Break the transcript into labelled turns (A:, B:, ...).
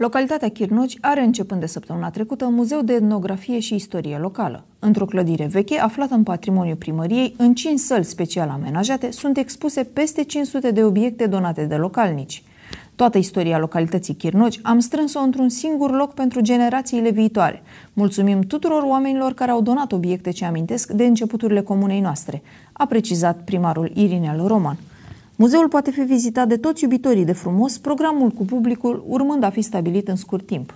A: Localitatea Chirnoci are începând de săptămâna trecută un muzeu de etnografie și istorie locală. Într-o clădire veche aflată în patrimoniul primăriei, în cinci săli special amenajate, sunt expuse peste 500 de obiecte donate de localnici. Toată istoria localității Chirnoci am strâns-o într-un singur loc pentru generațiile viitoare. Mulțumim tuturor oamenilor care au donat obiecte ce amintesc de începuturile comunei noastre, a precizat primarul Irinel Roman. Muzeul poate fi vizitat de toți iubitorii de frumos, programul cu publicul urmând a fi stabilit în scurt timp.